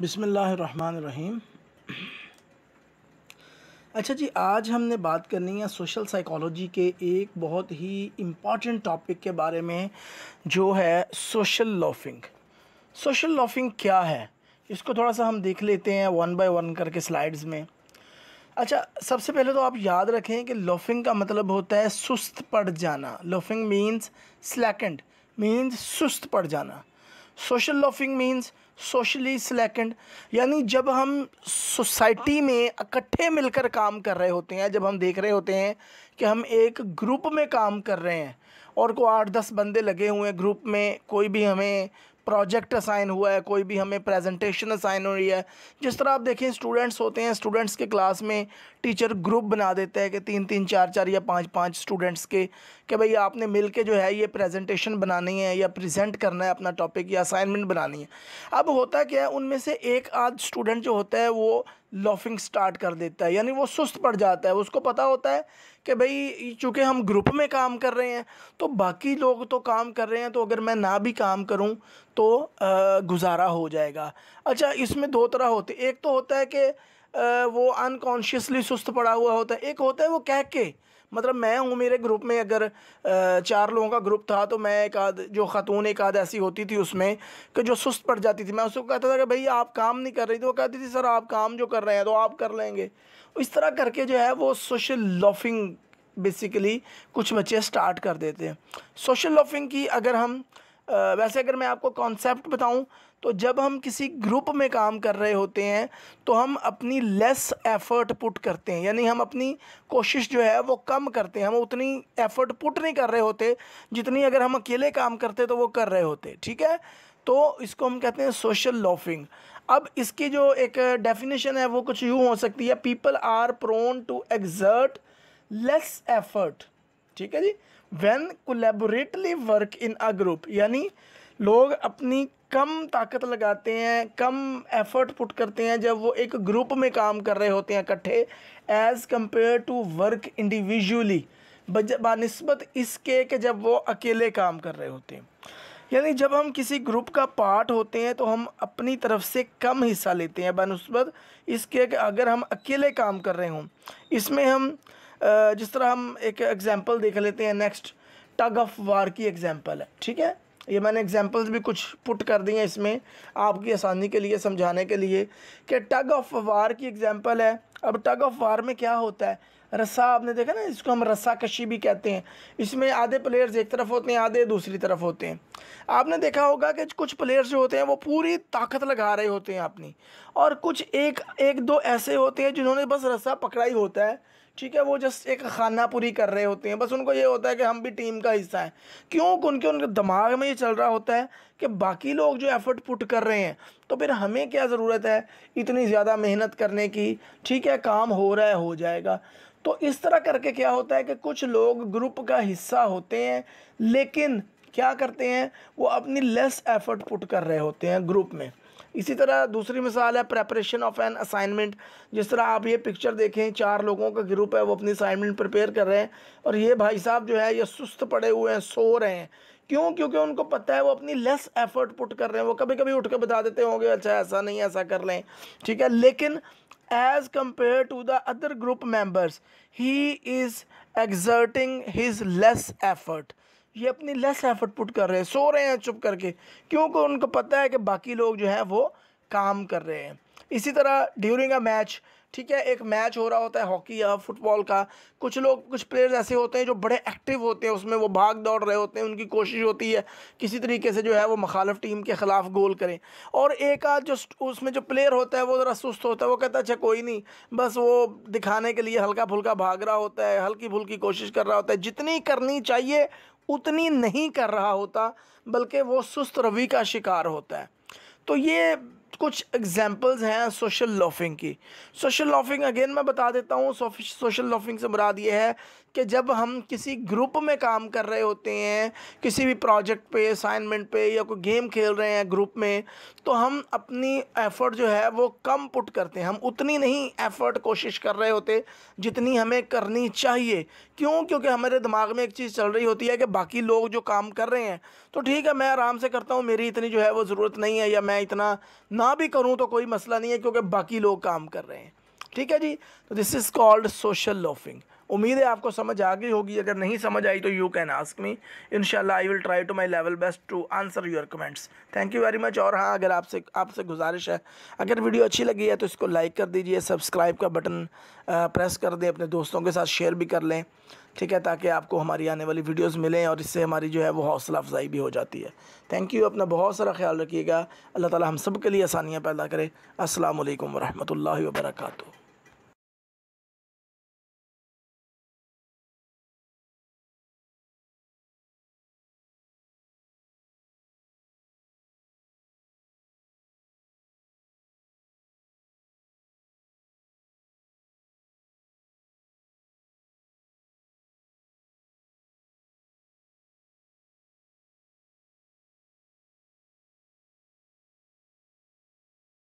बिसमीम अच्छा जी आज हमने बात करनी है सोशल साइकोलॉजी के एक बहुत ही इम्पॉर्टेंट टॉपिक के बारे में जो है सोशल लॉफिंग सोशल लॉफिंग क्या है इसको थोड़ा सा हम देख लेते हैं वन बाय वन करके स्लाइड्स में अच्छा सबसे पहले तो आप याद रखें कि लॉफिंग का मतलब होता है सुस्त पड़ जाना लॉफिंग मीन्स स्लैकेंड मीन्स सुस्त पड़ जाना सोशल लॉफिंग मीन्स सोशली सिलेकेंड यानी जब हम सोसाइटी में इकट्ठे मिलकर काम कर रहे होते हैं जब हम देख रहे होते हैं कि हम एक ग्रुप में काम कर रहे हैं और को आठ दस बंदे लगे हुए हैं ग्रुप में कोई भी हमें प्रोजेक्ट असाइन हुआ है कोई भी हमें प्रेजेंटेशन असाइन हो रही है जिस तरह आप देखें स्टूडेंट्स होते हैं स्टूडेंट्स के क्लास में टीचर ग्रुप बना देते हैं कि तीन तीन चार चार या पाँच पाँच स्टूडेंट्स के कि भाई आपने मिल के जो है ये प्रेजेंटेशन बनानी है या प्रेजेंट करना है अपना टॉपिक या असाइनमेंट बनानी है अब होता क्या है उनमें से एक आध स्टूडेंट जो होता है वो लॉफिंग स्टार्ट कर देता है यानी वो सुस्त पड़ जाता है उसको पता होता है कि भाई चूँकि हम ग्रुप में काम कर रहे हैं तो बाकी लोग तो काम कर रहे हैं तो अगर मैं ना भी काम करूं तो गुजारा हो जाएगा अच्छा इसमें दो तरह होते एक तो होता है कि वो अनकॉन्शियसली सुस्त पड़ा हुआ होता है एक होता है वो कह के मतलब मैं हूँ मेरे ग्रुप में अगर चार लोगों का ग्रुप था तो मैं एक आध जो ख़तून एक आध ऐसी होती थी उसमें कि जो सुस्त पड़ जाती थी मैं उसको कहता था कि भाई आप काम नहीं कर रही थी वो कहती थी सर आप काम जो कर रहे हैं तो आप कर लेंगे तो इस तरह करके जो है वो सोशल लॉफिंग बेसिकली कुछ बच्चे स्टार्ट कर देते हैं सोशल लॉफिंग की अगर हम वैसे अगर मैं आपको कॉन्सेप्ट बताऊं तो जब हम किसी ग्रुप में काम कर रहे होते हैं तो हम अपनी लेस एफ़र्ट पुट करते हैं यानी हम अपनी कोशिश जो है वो कम करते हैं हम उतनी एफ़र्ट पुट नहीं कर रहे होते जितनी अगर हम अकेले काम करते तो वो कर रहे होते ठीक है तो इसको हम कहते हैं सोशल लॉफिंग अब इसकी जो एक डेफिनेशन है वो कुछ यूँ हो सकती है people are prone to exert less effort ठीक है जी when collaboratively work in a group यानी लोग अपनी कम ताकत लगाते हैं कम एफर्ट पुट करते हैं जब वो एक ग्रुप में काम कर रहे होते हैं इकट्ठे as compare to work individually बनस्बत इसके कि जब वो अकेले काम कर रहे होते हैं यानी जब हम किसी ग्रुप का पार्ट होते हैं तो हम अपनी तरफ से कम हिस्सा लेते हैं बनस्बत इसके कि अगर हम अकेले काम कर रहे हों इसमें हम जिस तरह हम एक एग्ज़ाम्पल देख लेते हैं नेक्स्ट टग ऑफ वार की एग्ज़ाम्पल है ठीक है ये मैंने एग्जाम्पल्स भी कुछ पुट कर दी हैं इसमें आपकी आसानी के लिए समझाने के लिए कि टग ऑफ वार की एग्जाम्पल है अब टग ऑफ वार में क्या होता है रस्सा आपने देखा ना इसको हम रस्सा कशी भी कहते हैं इसमें आधे प्लेयर्स एक तरफ होते हैं आधे दूसरी तरफ होते हैं आपने देखा होगा कि कुछ प्लेयर्स जो होते हैं वो पूरी ताकत लगा रहे होते हैं अपनी और कुछ एक एक दो ऐसे होते हैं जिन्होंने बस रस्सा पकड़ा ही होता है ठीक है वो जस्ट एक खाना पूरी कर रहे होते हैं बस उनको ये होता है कि हम भी टीम का हिस्सा हैं क्यों उनके उनके दिमाग में ये चल रहा होता है कि बाकी लोग जो एफ़र्ट पुट कर रहे हैं तो फिर हमें क्या ज़रूरत है इतनी ज़्यादा मेहनत करने की ठीक है काम हो रहा है हो जाएगा तो इस तरह करके क्या होता है कि कुछ लोग ग्रुप का हिस्सा होते हैं लेकिन क्या करते हैं वो अपनी लेस एफर्ट पुट कर रहे होते हैं ग्रुप में इसी तरह दूसरी मिसाल है प्रेपरेशन ऑफ एन असाइनमेंट जिस तरह आप ये पिक्चर देखें चार लोगों का ग्रुप है वो अपनी असाइनमेंट प्रिपेयर कर रहे हैं और ये भाई साहब जो है ये सुस्त पड़े हुए हैं सो रहे हैं क्यों क्योंकि उनको पता है वो अपनी लेस एफर्ट पुट कर रहे हैं वो कभी कभी उठ के बता देते होंगे अच्छा ऐसा नहीं ऐसा कर लें ठीक है लेकिन as compare to the other group members he is exerting his less effort ये अपनी लेस एफर्ट पुट कर रहे हैं सो रहे हैं चुप करके क्योंकि उनको पता है कि बाकी लोग जो है वो काम कर रहे हैं इसी तरह ड्यूरिंग अ मैच ठीक है एक मैच हो रहा होता है हॉकी या फुटबॉल का कुछ लोग कुछ प्लेयर्स ऐसे होते हैं जो बड़े एक्टिव होते हैं उसमें वो भाग दौड़ रहे होते हैं उनकी कोशिश होती है किसी तरीके से जो है वो मखालफ टीम के ख़िलाफ़ गोल करें और एक आध जो उसमें जो प्लेयर होता है वो ज़रा सुस्त होता है वो कहता है अच्छा कोई नहीं बस वो दिखाने के लिए हल्का फुल्का भाग रहा होता है हल्की फुल्की कोशिश कर रहा होता है जितनी करनी चाहिए उतनी नहीं कर रहा होता बल्कि वो सुस्त रवि का शिकार होता है तो ये कुछ एग्जांपल्स हैं सोशल लॉफिंग की सोशल लॉफिंग अगेन मैं बता देता हूँ सोशल लॉफिंग से मुराद ये है कि जब हम किसी ग्रुप में काम कर रहे होते हैं किसी भी प्रोजेक्ट पे असाइनमेंट पे या कोई गेम खेल रहे हैं ग्रुप में तो हम अपनी एफ़र्ट जो है वो कम पुट करते हैं हम उतनी नहीं एफ़र्ट कोशिश कर रहे होते जितनी हमें करनी चाहिए क्यों क्योंकि हमारे दिमाग में एक चीज़ चल रही होती है कि बाकी लोग जो काम कर रहे हैं तो ठीक है मैं आराम से करता हूँ मेरी इतनी जो है वो ज़रूरत नहीं है या मैं इतना ना ना भी करूँ तो कोई मसला नहीं है क्योंकि बाकी लोग काम कर रहे हैं ठीक है जी तो this is called social loafing उम्मीद है आपको समझ आ गई होगी अगर नहीं समझ आई तो you can ask me and I will try to my level best to answer your comments thank you very much और हाँ अगर आपसे आपसे गुजारिश है अगर वीडियो अच्छी लगी है तो इसको लाइक कर दीजिए सब्सक्राइब का बटन प्रेस कर दें अपने दोस्तों के साथ शेयर भी कर लें ठीक है ताकि आपको हमारी आने वाली वीडियोस मिलें और इससे हमारी जो है वो हौसला अफजाई भी हो जाती है थैंक यू अपना बहुत सारा ख्याल रखिएगा अल्लाह ताला हम सब के लिए आसानियाँ पैदा करे असल वरहमल वर्का